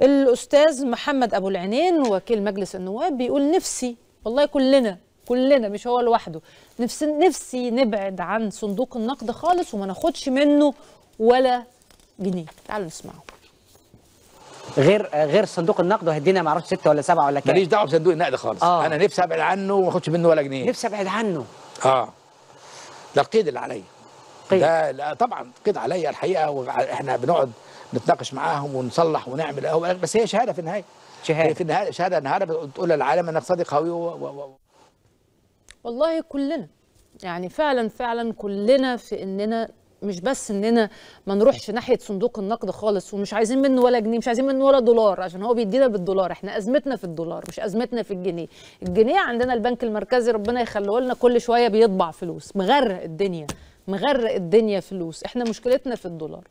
الاستاذ محمد ابو العنين وكيل مجلس النواب بيقول نفسي والله كلنا كلنا مش هو لوحده نفسي نفسي نبعد عن صندوق النقد خالص وما ناخدش منه ولا جنيه تعالوا نسمعه غير غير صندوق النقد وهيدينا ما اعرفش 6 ولا 7 ولا كام ماليش دعوه بصندوق النقد خالص آه. انا نفسي ابعد عنه وما اخدش منه ولا جنيه نفسي ابعد عنه اه ده القيد اللي عليا ده طبعا قيد عليا الحقيقه واحنا بنقعد نتناقش معاهم ونصلح ونعمل اهو بس هي شهاده في النهايه شهاده في النهايه شهاده النهارده بتقول للعالم انك صديق قوي و... و... و... والله كلنا يعني فعلا فعلا كلنا في اننا مش بس اننا ما نروحش ناحيه صندوق النقد خالص ومش عايزين منه ولا جنيه مش عايزين منه ولا دولار عشان هو بيدينا بالدولار احنا ازمتنا في الدولار مش ازمتنا في الجنيه الجنيه عندنا البنك المركزي ربنا يخليه لنا كل شويه بيطبع فلوس مغرق الدنيا مغرق الدنيا فلوس احنا مشكلتنا في الدولار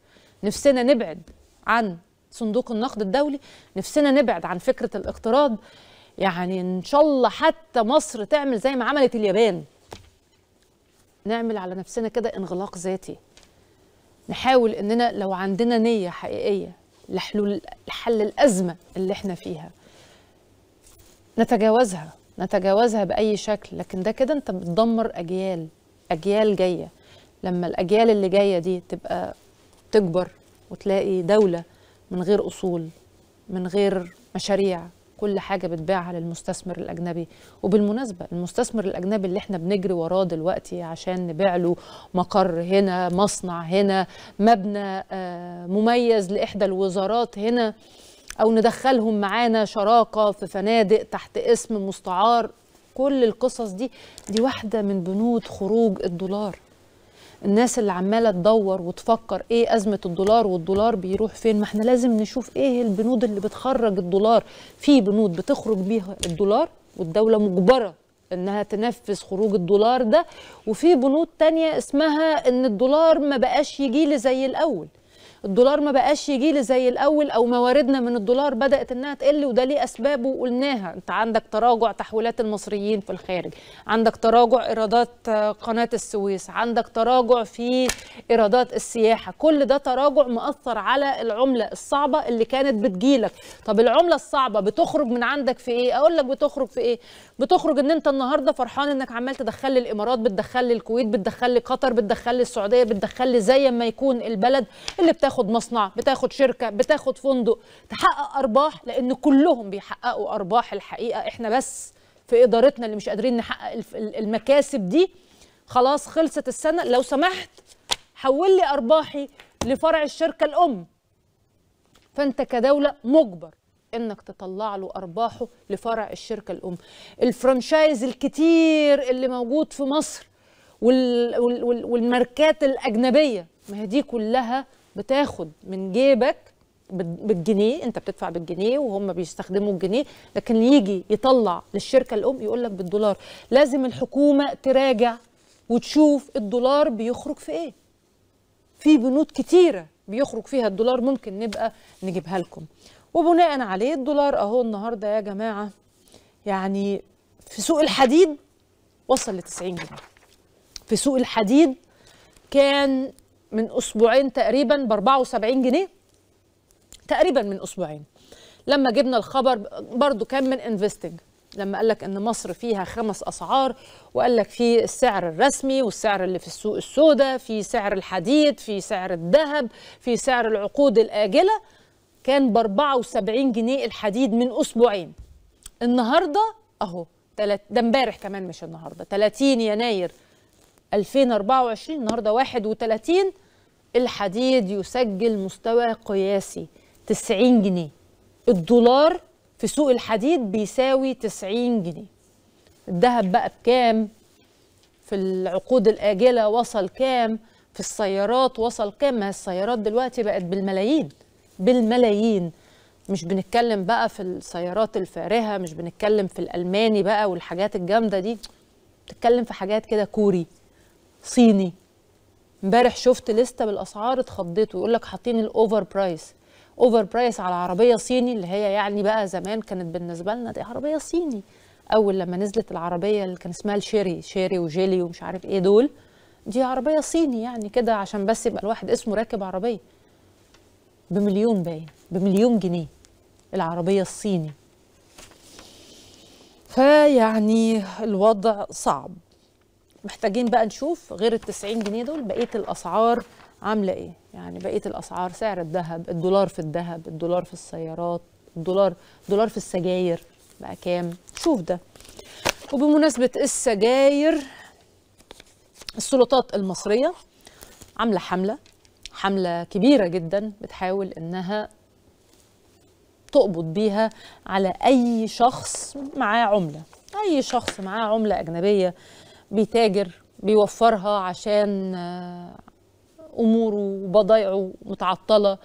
نفسنا نبعد عن صندوق النقد الدولي نفسنا نبعد عن فكرة الاقتراض يعني إن شاء الله حتى مصر تعمل زي ما عملت اليابان نعمل على نفسنا كده انغلاق ذاتي نحاول إننا لو عندنا نية حقيقية لحلول لحل الأزمة اللي احنا فيها نتجاوزها نتجاوزها بأي شكل لكن ده كده أنت بتدمر أجيال أجيال جاية لما الأجيال اللي جاية دي تبقى تكبر وتلاقي دولة من غير أصول من غير مشاريع كل حاجة بتبيعها للمستثمر الأجنبي وبالمناسبة المستثمر الأجنبي اللي احنا بنجري وراه دلوقتي عشان نبيع له مقر هنا مصنع هنا مبنى آه، مميز لإحدى الوزارات هنا أو ندخلهم معانا شراكة في فنادق تحت اسم مستعار كل القصص دي دي واحدة من بنود خروج الدولار الناس اللي عماله تدور وتفكر ايه ازمه الدولار والدولار بيروح فين ما احنا لازم نشوف ايه البنود اللي بتخرج الدولار في بنود بتخرج بيها الدولار والدوله مجبره انها تنفذ خروج الدولار ده وفي بنود تانية اسمها ان الدولار ما بقاش يجيلي زي الاول الدولار ما بقاش يجي لي زي الاول او مواردنا من الدولار بدات انها تقل وده ليه اسبابه وقلناها انت عندك تراجع تحويلات المصريين في الخارج عندك تراجع ايرادات آه، قناه السويس عندك تراجع في ايرادات السياحه كل ده تراجع مأثر على العمله الصعبه اللي كانت بتجيلك طب العمله الصعبه بتخرج من عندك في ايه اقول لك بتخرج في ايه بتخرج ان انت النهارده فرحان انك عمال تدخل لي الامارات بتدخل لي الكويت بتدخل لي قطر بتدخل لي السعوديه بتدخل لي زي ما يكون البلد اللي بتاخد بتاخد مصنع بتاخد شركه بتاخد فندق تحقق ارباح لان كلهم بيحققوا ارباح الحقيقه احنا بس في ادارتنا اللي مش قادرين نحقق المكاسب دي خلاص خلصت السنه لو سمحت حول لي ارباحي لفرع الشركه الام فانت كدوله مجبر انك تطلع له ارباحه لفرع الشركه الام الفرنشايز الكتير اللي موجود في مصر والماركات الاجنبيه ما هي دي كلها بتاخد من جيبك بالجنيه انت بتدفع بالجنيه وهم بيستخدموا الجنيه لكن يجي يطلع للشركه الام يقول لك بالدولار لازم الحكومه تراجع وتشوف الدولار بيخرج في ايه في بنود كتيره بيخرج فيها الدولار ممكن نبقى نجيبها لكم وبناء عليه الدولار اهو النهارده يا جماعه يعني في سوق الحديد وصل ل 90 جنيه في سوق الحديد كان من اسبوعين تقريبا ب 74 جنيه تقريبا من اسبوعين لما جبنا الخبر برضو كان من انفستنج لما قال لك ان مصر فيها خمس اسعار وقال لك في السعر الرسمي والسعر اللي في السوق السوداء في سعر الحديد في سعر الذهب في سعر العقود الاجله كان ب 74 جنيه الحديد من اسبوعين النهارده اهو ده امبارح كمان مش النهارده 30 يناير 2024 النهارده 31 الحديد يسجل مستوى قياسي 90 جنيه الدولار في سوق الحديد بيساوي 90 جنيه الذهب بقى بكام في العقود الآجلة وصل كام في السيارات وصل كام ما السيارات دلوقتي بقت بالملايين بالملايين مش بنتكلم بقى في السيارات الفارهة مش بنتكلم في الألماني بقى والحاجات الجامدة دي بتتكلم في حاجات كده كوري صيني امبارح شفت لسته بالاسعار اتخضيت ويقول لك حاطين الاوفر برايس اوفر برايس على عربيه صيني اللي هي يعني بقى زمان كانت بالنسبه لنا دي عربيه صيني اول لما نزلت العربيه اللي كان اسمها الشيري شيري وجيلي ومش عارف ايه دول دي عربيه صيني يعني كده عشان بس يبقى الواحد اسمه راكب عربيه بمليون باين بمليون جنيه العربيه الصيني فيعني الوضع صعب محتاجين بقى نشوف غير ال 90 جنيه دول بقيه الاسعار عامله ايه يعني بقيه الاسعار سعر الذهب الدولار في الذهب الدولار في السيارات الدولار دولار في السجاير بقى كام شوف ده وبمناسبه السجاير السلطات المصريه عامله حمله حمله كبيره جدا بتحاول انها تقبض بيها على اي شخص معاه عمله اي شخص معاه عمله اجنبيه بيتاجر بيوفرها عشان آه، اموره وبضايعه متعطله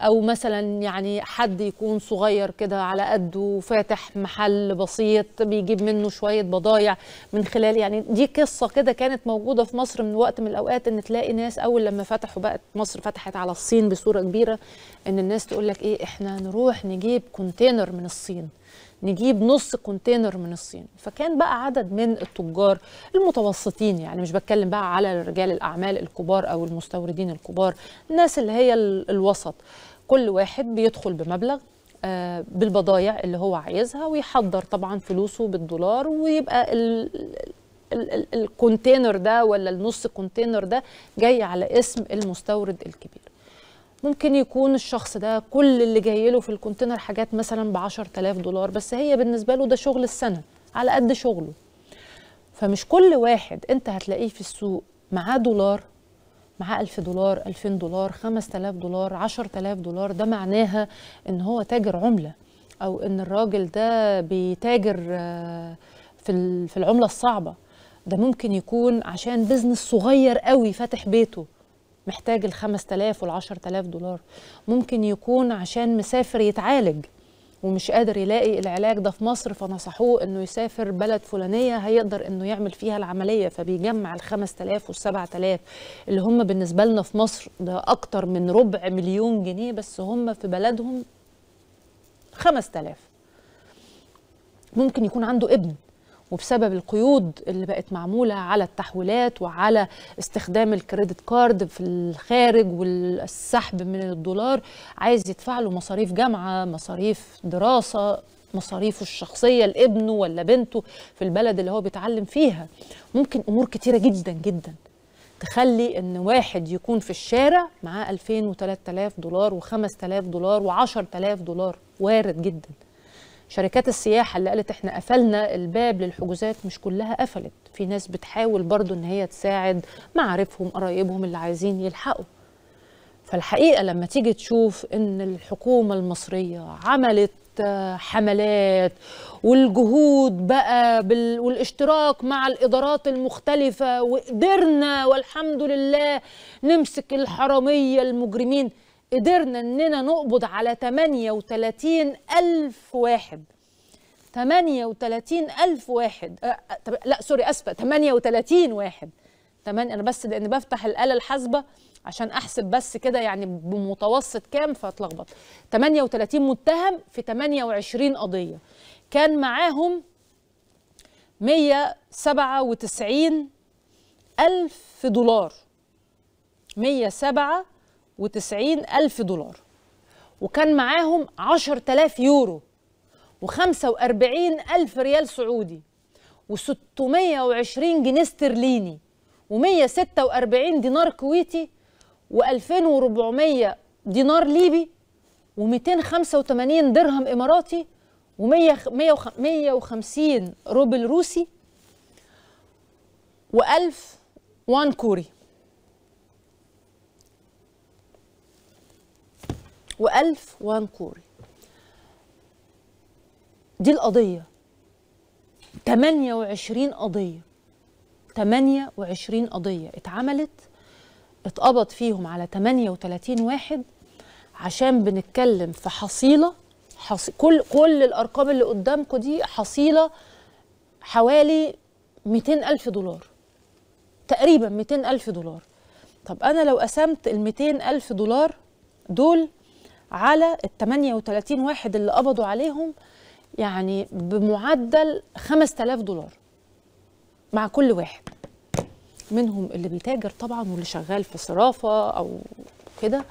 او مثلا يعني حد يكون صغير كده على قده فاتح محل بسيط بيجيب منه شويه بضايع من خلال يعني دي قصه كده كانت موجوده في مصر من وقت من الاوقات ان تلاقي ناس اول لما فتحوا بقت مصر فتحت على الصين بصوره كبيره ان الناس تقول لك ايه احنا نروح نجيب كونتينر من الصين نجيب نص كونتينر من الصين فكان بقى عدد من التجار المتوسطين يعني مش بتكلم بقى على رجال الاعمال الكبار او المستوردين الكبار الناس اللي هي الوسط كل واحد بيدخل بمبلغ آه، بالبضايع اللي هو عايزها ويحضر طبعا فلوسه بالدولار ويبقى ال الكونتينر ده ولا النص كونتينر ده جاي على اسم المستورد الكبير ممكن يكون الشخص ده كل اللي جاي له في الكونتينر حاجات مثلا ب 10000 دولار بس هي بالنسبه له ده شغل السنه على قد شغله فمش كل واحد انت هتلاقيه في السوق معاه دولار معاه 1000 دولار 2000 دولار 5000 دولار 10000 دولار ده معناها ان هو تاجر عمله او ان الراجل ده بيتاجر آه، في في العمله الصعبه ده ممكن يكون عشان بزنس صغير قوي فاتح بيته محتاج ال 5000 وال 10000 دولار ممكن يكون عشان مسافر يتعالج ومش قادر يلاقي العلاج ده في مصر فنصحوه انه يسافر بلد فلانيه هيقدر انه يعمل فيها العمليه فبيجمع ال 5000 وال 7000 اللي هم بالنسبه لنا في مصر ده اكتر من ربع مليون جنيه بس هم في بلدهم 5000 ممكن يكون عنده ابن وبسبب القيود اللي بقت معمولة على التحويلات وعلى استخدام الكريدت كارد في الخارج والسحب من الدولار عايز يدفع له مصاريف جامعة مصاريف دراسة مصاريفه الشخصية لابنه ولا بنته في البلد اللي هو بيتعلم فيها ممكن أمور كتيرة جدا جدا تخلي ان واحد يكون في الشارع معاه 2000 و3000 دولار و5000 دولار و10000 دولار وارد جدا شركات السياحه اللي قالت احنا قفلنا الباب للحجوزات مش كلها قفلت في ناس بتحاول برضو ان هي تساعد معارفهم قرايبهم اللي عايزين يلحقوا فالحقيقه لما تيجي تشوف ان الحكومه المصريه عملت آه، حملات والجهود بقى بال... والاشتراك مع الادارات المختلفه وقدرنا والحمد لله نمسك الحراميه المجرمين قدرنا اننا نقبض على 38 الف واحد 38 الف واحد أه لا سوري اسفه 38 واحد 8 انا بس لان بفتح الاله الحاسبه عشان احسب بس كده يعني بمتوسط كام فاتلخبط 38 متهم في 28 قضيه كان معاهم 197 ألف دولار 197 وتسعين ألف دولار وكان معاهم عشر تلاف يورو وخمسة وأربعين ألف ريال سعودي وستمية وعشرين جنيه استرليني ومية ستة وأربعين دينار كويتي وألفين وربعمية دينار ليبي وميتين خمسة وتمانين درهم إماراتي ومية وخمسين روبل روسي وألف وان كوري وألف وانكوري دي القضية 28 قضية 28 قضية اتعملت اتقبض فيهم على 38 واحد عشان بنتكلم في حصيلة حص... كل كل الأرقام اللي قدامكم دي حصيلة حوالي 200 ألف دولار تقريبا 200 ألف دولار طب أنا لو قسمت ال 200 ألف دولار دول على ال 38 واحد اللي قبضوا عليهم يعني بمعدل 5000 دولار مع كل واحد منهم اللي بيتاجر طبعا واللي شغال في صرافه او كده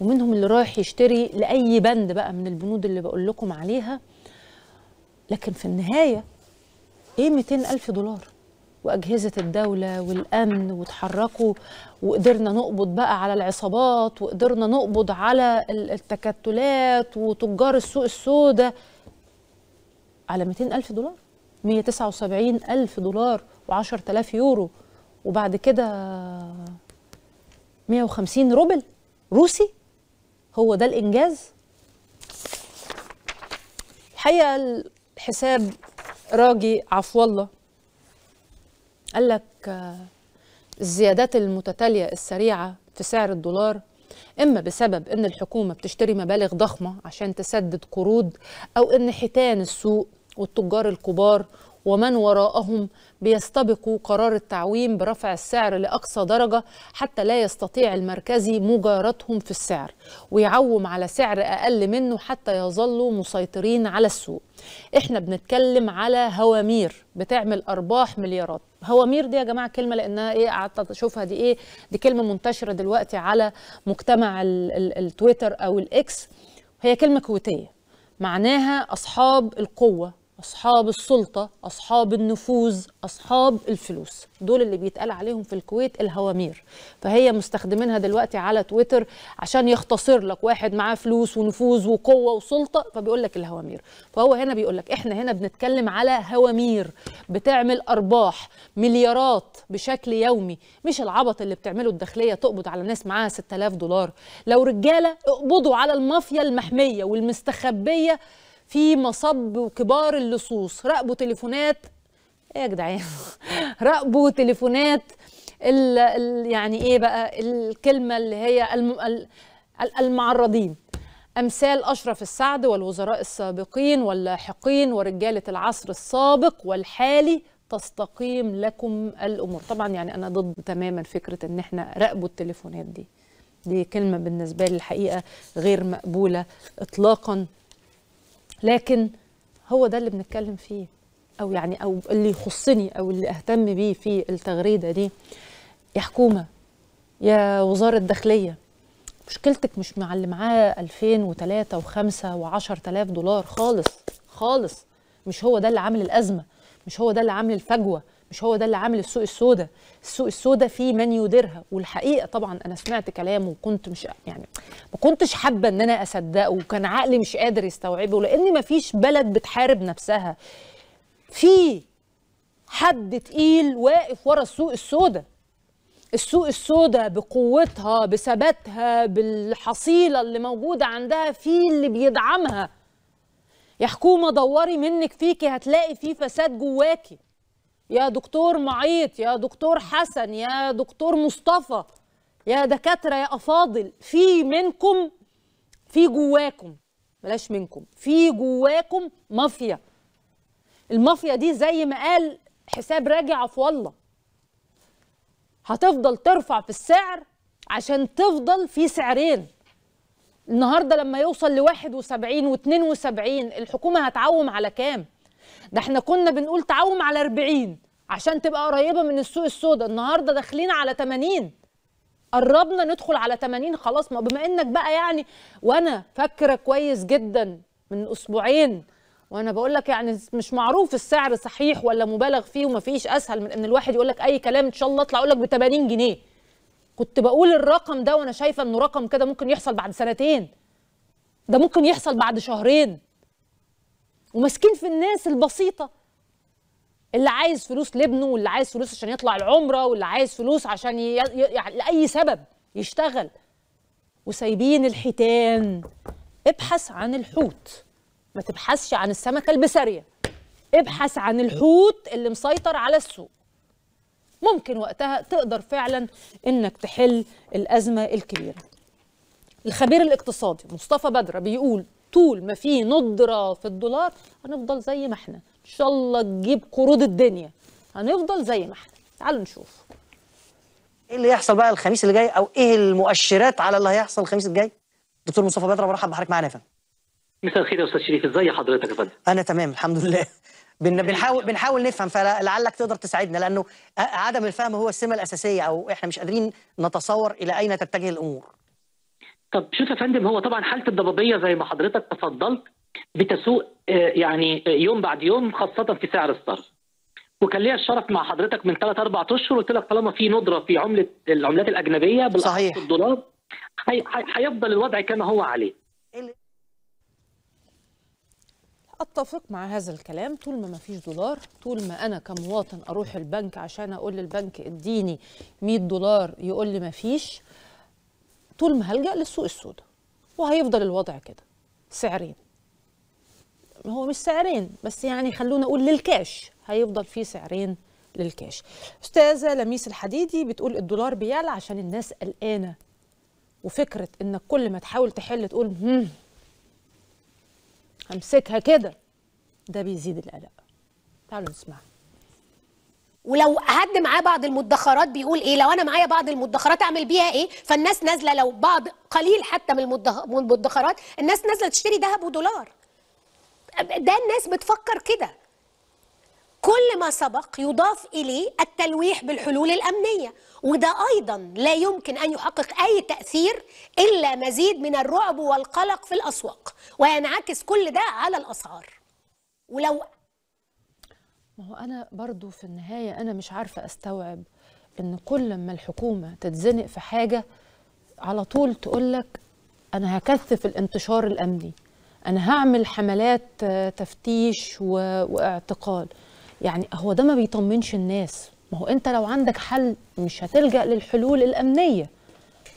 ومنهم اللي رايح يشتري لاي بند بقى من البنود اللي بقول لكم عليها لكن في النهايه ايه 200 الف دولار واجهزه الدوله والامن وتحركوا وقدرنا نقبض بقى على العصابات وقدرنا نقبض على التكتلات وتجار السوق السوداء على 200 ألف دولار 179 ألف دولار و10000 يورو وبعد كده 150 روبل روسي هو ده الإنجاز الحقيقة الحساب راجي عفو الله قال لك الزيادات المتتالية السريعة في سعر الدولار إما بسبب إن الحكومة بتشتري مبالغ ضخمة عشان تسدد قروض أو إن حيتان السوق والتجار الكبار ومن وراءهم بيستبقوا قرار التعويم برفع السعر لأقصى درجة حتى لا يستطيع المركزي مجارتهم في السعر ويعوم على سعر أقل منه حتى يظلوا مسيطرين على السوق احنا بنتكلم على هوامير بتعمل أرباح مليارات هوامير دي يا جماعه كلمه لانها ايه قعدت اشوفها دي ايه دي كلمه منتشره دلوقتي على مجتمع التويتر او الاكس هي كلمه كويتيه معناها اصحاب القوه أصحاب السلطة أصحاب النفوذ أصحاب الفلوس دول اللي بيتقال عليهم في الكويت الهوامير فهي مستخدمينها دلوقتي على تويتر عشان يختصر لك واحد معاه فلوس ونفوذ وقوة وسلطة فبيقول لك الهوامير فهو هنا بيقول لك إحنا هنا بنتكلم على هوامير بتعمل أرباح مليارات بشكل يومي مش العبط اللي بتعمله الداخلية تقبض على ناس معاها 6000 دولار لو رجالة اقبضوا على المافيا المحمية والمستخبية في مصب وكبار اللصوص راقبوا تليفونات ايه يا جدعان راقبوا تليفونات ال... ال... يعني ايه بقى الكلمه اللي هي الم... ال... المعرضين امثال اشرف السعد والوزراء السابقين واللاحقين ورجاله العصر السابق والحالي تستقيم لكم الامور طبعا يعني انا ضد تماما فكره ان احنا راقبوا التليفونات دي دي كلمه بالنسبه لي الحقيقه غير مقبوله اطلاقا لكن هو ده اللي بنتكلم فيه او يعني او اللي يخصني او اللي اهتم بيه في التغريده دي يا حكومه يا وزاره الداخليه مشكلتك مش مع اللي معاه 2003 و5 و10000 دولار خالص خالص مش هو ده اللي عامل الازمه مش هو ده اللي عامل الفجوه مش هو ده اللي عامل السوق السوداء السوق السوداء فيه من يديرها والحقيقه طبعا انا سمعت كلامه وكنت مش يعني ما كنتش حابه ان انا اصدقه وكان عقلي مش قادر يستوعبه لان ما فيش بلد بتحارب نفسها في حد تقيل واقف ورا السوق السوداء السوق السوداء بقوتها بثباتها بالحصيله اللي موجوده عندها في اللي بيدعمها يا حكومه دوري منك فيكي هتلاقي في فساد جواكي يا دكتور معيط يا دكتور حسن يا دكتور مصطفى يا دكاتره يا افاضل في منكم في جواكم بلاش منكم في جواكم مافيا المافيا دي زي ما قال حساب راجع في والله هتفضل ترفع في السعر عشان تفضل في سعرين النهارده لما يوصل ل 71 و72 الحكومه هتعوم على كام؟ ده احنا كنا بنقول تعوم على 40 عشان تبقى قريبه من السوق السوداء النهارده داخلين على 80 قربنا ندخل على 80 خلاص ما بما انك بقى يعني وانا فاكره كويس جدا من اسبوعين وانا بقول لك يعني مش معروف السعر صحيح ولا مبالغ فيه وما فيش اسهل من ان الواحد يقول لك اي كلام ان شاء الله اطلع اقول لك ب 80 جنيه كنت بقول الرقم ده وانا شايفه انه رقم كده ممكن يحصل بعد سنتين ده ممكن يحصل بعد شهرين وماسكين في الناس البسيطه اللي عايز فلوس لابنه واللي عايز فلوس عشان يطلع العمره واللي عايز فلوس عشان ي... ي... ي... يعني لاي سبب يشتغل وسايبين الحيتان ابحث عن الحوت ما تبحثش عن السمكه البساريه ابحث عن الحوت اللي مسيطر على السوق ممكن وقتها تقدر فعلا انك تحل الازمه الكبيره الخبير الاقتصادي مصطفى بدره بيقول طول ما في ندره في الدولار هنفضل زي ما احنا ان شاء الله تجيب قروض الدنيا هنفضل زي ما احنا تعالوا نشوف ايه اللي هيحصل بقى الخميس اللي جاي او ايه المؤشرات على اللي هيحصل الخميس الجاي دكتور مصطفى بدر برحب بحضرتك معانا يا فندم مساء الخير يا استاذ شريف ازي حضرتك يا فندم انا تمام الحمد لله بنحاول بنحاول نفهم فلعلك تقدر تساعدنا لانه عدم الفهم هو السمه الاساسيه او احنا مش قادرين نتصور الى اين تتجه الامور طب شوف يا فندم هو طبعا حاله الضبابيه زي ما حضرتك تفضلت بتسوء آه، يعني آه، يوم بعد يوم خاصه في سعر الصرف وكان ليا الشرف مع حضرتك من ثلاث اربع اشهر قلت لك طالما في ندره في عمله العملات الاجنبيه بالاخص الدولار هيفضل الوضع كما هو عليه اتفق مع هذا الكلام طول ما مفيش دولار طول ما انا كمواطن اروح البنك عشان اقول للبنك اديني 100 دولار يقول لي مفيش طول ما هلجأ للسوق السوداء وهيفضل الوضع كده سعرين هو مش سعرين بس يعني خلونا اقول للكاش هيفضل في سعرين للكاش استاذه لميس الحديدي بتقول الدولار بيعلى عشان الناس قلقانه وفكره انك كل ما تحاول تحل تقول هم همسكها كده ده بيزيد القلق تعالوا نسمعها ولو هد معاه بعض المدخرات بيقول ايه لو انا معايا بعض المدخرات اعمل بيها ايه فالناس نازله لو بعض قليل حتى من المدخرات الناس نازله تشتري ذهب ودولار ده الناس بتفكر كده كل ما سبق يضاف اليه التلويح بالحلول الامنيه وده ايضا لا يمكن ان يحقق اي تاثير الا مزيد من الرعب والقلق في الاسواق وينعكس كل ده على الاسعار ولو هو أنا برضو في النهاية أنا مش عارفة أستوعب إن كل ما الحكومة تتزنق في حاجة على طول تقولك أنا هكثف الانتشار الأمني أنا هعمل حملات تفتيش واعتقال يعني هو ده ما بيطمنش الناس ما هو أنت لو عندك حل مش هتلجأ للحلول الأمنية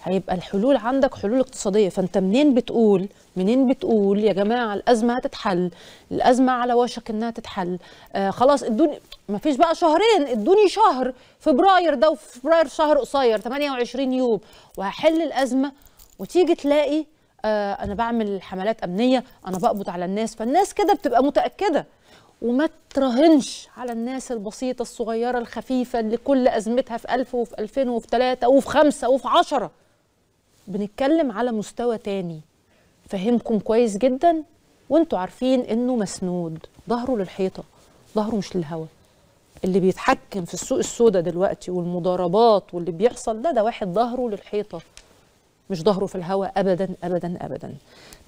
هيبقى الحلول عندك حلول اقتصاديه فانت منين بتقول منين بتقول يا جماعه الازمه هتتحل الازمه على وشك انها تتحل آه خلاص ادوني مفيش بقى شهرين ادوني شهر فبراير ده وفبراير شهر قصير 28 يوم وهحل الازمه وتيجي تلاقي آه انا بعمل حملات امنيه انا بقبض على الناس فالناس كده بتبقى متاكده وما تراهنش على الناس البسيطة الصغيرة الخفيفة اللي كل أزمتها في 1000 وفي 2000 وفي 3 وفي 5 وفي 10 بنتكلم على مستوى تاني فهمكم كويس جدا وانتوا عارفين انه مسنود ظهره للحيطه ظهره مش للهواء اللي بيتحكم في السوق السوداء دلوقتي والمضاربات واللي بيحصل ده ده واحد ظهره للحيطه مش ظهره في الهواء ابدا ابدا ابدا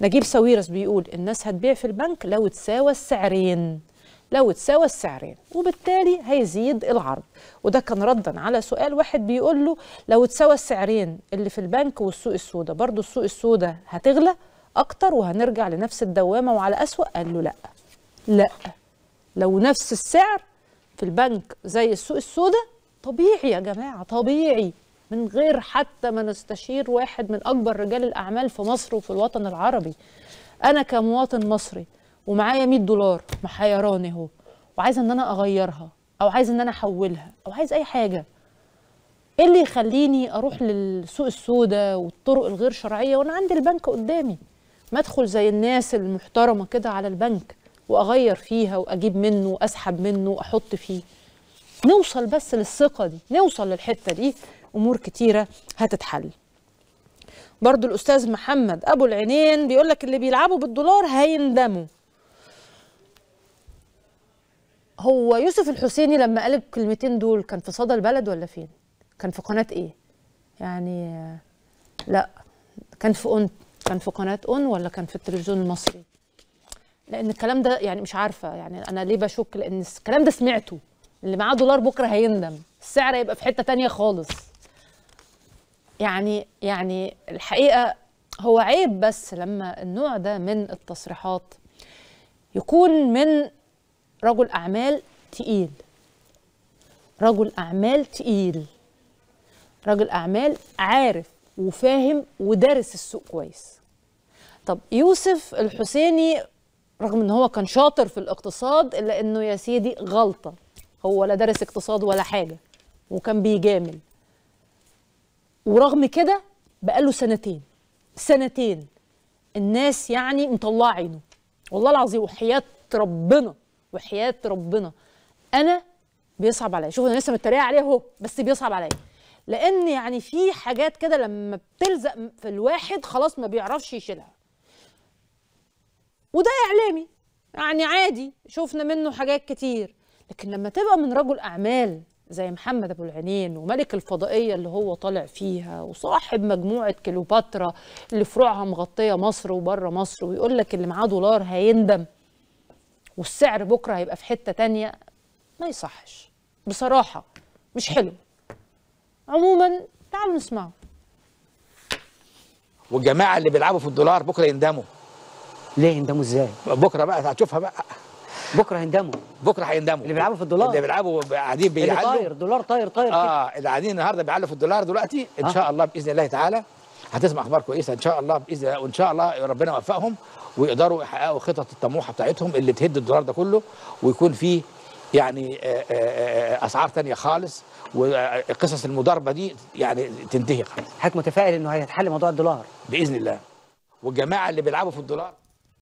نجيب ساويرس بيقول الناس هتبيع في البنك لو تساوى السعرين لو اتساوى السعرين وبالتالي هيزيد العرض وده كان ردا على سؤال واحد بيقول له لو اتساوى السعرين اللي في البنك والسوق السوداء برضو السوق السوداء هتغلى اكتر وهنرجع لنفس الدوامه وعلى اسوأ قال له لا لا لو نفس السعر في البنك زي السوق السوداء طبيعي يا جماعه طبيعي من غير حتى ما نستشير واحد من اكبر رجال الاعمال في مصر وفي الوطن العربي انا كمواطن مصري ومعايا 100 دولار محيراني اهو وعايزه ان انا اغيرها او عايزه ان انا احولها او عايز اي حاجه ايه اللي يخليني اروح للسوق السوداء والطرق الغير شرعيه وانا عندي البنك قدامي ما ادخل زي الناس المحترمه كده على البنك واغير فيها واجيب منه واسحب منه واحط فيه نوصل بس للثقه دي نوصل للحته دي امور كتيره هتتحل برضو الاستاذ محمد ابو العينين بيقول لك اللي بيلعبوا بالدولار هيندموا هو يوسف الحسيني لما قال الكلمتين دول كان في صدى البلد ولا فين؟ كان في قناه ايه؟ يعني لا كان في اون كان في قناه اون ولا كان في التلفزيون المصري؟ لان الكلام ده يعني مش عارفه يعني انا ليه بشك لان الكلام ده سمعته اللي معاه دولار بكره هيندم السعر هيبقى في حته تانية خالص يعني يعني الحقيقه هو عيب بس لما النوع ده من التصريحات يكون من رجل أعمال تقيل رجل أعمال تقيل رجل أعمال عارف وفاهم ودارس السوق كويس طب يوسف الحسيني رغم ان هو كان شاطر في الاقتصاد الا انه يا سيدي غلطه هو لا درس اقتصاد ولا حاجه وكان بيجامل ورغم كده بقاله سنتين سنتين الناس يعني مطلعينه والله العظيم وحياه ربنا وحياه ربنا انا بيصعب عليا شوف انا لسه متريقه عليه اهو بس بيصعب عليا لان يعني في حاجات كده لما بتلزق في الواحد خلاص ما بيعرفش يشيلها وده اعلامي يعني عادي شفنا منه حاجات كتير لكن لما تبقى من رجل اعمال زي محمد ابو العينين وملك الفضائيه اللي هو طالع فيها وصاحب مجموعه كليوباترا اللي فروعها مغطيه مصر وبره مصر ويقول لك اللي معاه دولار هيندم والسعر بكره هيبقى في حته تانية ما يصحش بصراحه مش حلو عموما تعالوا نسمعه والجماعه اللي بيلعبوا في الدولار بكره يندموا ليه يندموا ازاي بكره بقى هتشوفها بقى بكره هيندموا بكره هيندموا اللي بيلعبوا في الدولار اللي بيلعبوا قاعدين بيعلوا طاير دولار طاير طاير اه اللي قاعدين النهارده بيعلوا في الدولار دلوقتي ان آه. شاء الله باذن الله تعالى هتسمع اخبار كويسه ان شاء الله باذن الله وان شاء الله ربنا يوفقهم ويقدروا يحققوا خطط الطموحه بتاعتهم اللي تهد الدولار ده كله ويكون في يعني آه، آه، آه، اسعار تانية خالص وقصص المضاربه دي يعني تنتهي خالص حضرتك متفائل انه هيتحل موضوع الدولار باذن الله والجماعه اللي بيلعبوا في الدولار